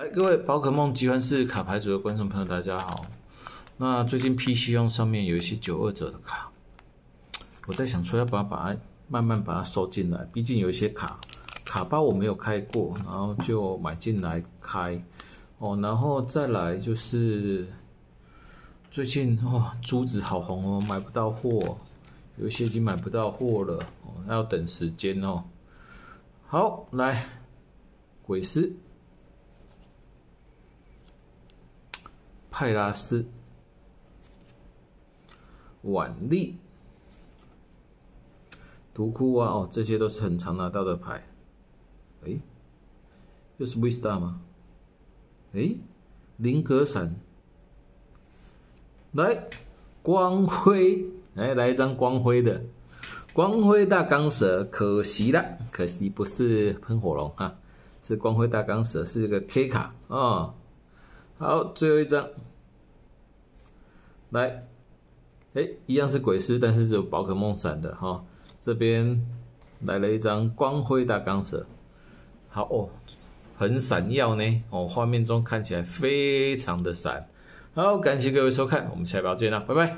来，各位宝可梦集团是卡牌组的观众朋友，大家好。那最近 PC 用上面有一些九二者的卡，我在想说要把把它慢慢把它收进来，毕竟有一些卡卡包我没有开过，然后就买进来开哦。然后再来就是最近哦，珠子好红哦，买不到货，有一些已经买不到货了哦，要等时间哦。好，来鬼师。泰拉斯、婉丽、毒库啊哦，这些都是很常拿到的牌。哎，又是威斯 a 吗？哎，菱格闪，来，光辉，来来一张光辉的光辉大钢蛇，可惜了，可惜不是喷火龙啊，是光辉大钢蛇，是一个 K 卡啊。好，最后一张。来，哎，一样是鬼师，但是只有宝可梦闪的哈。这边来了一张光辉大钢蛇，好哦，很闪耀呢哦，画面中看起来非常的闪。好，感谢各位收看，我们下一把见了，拜拜。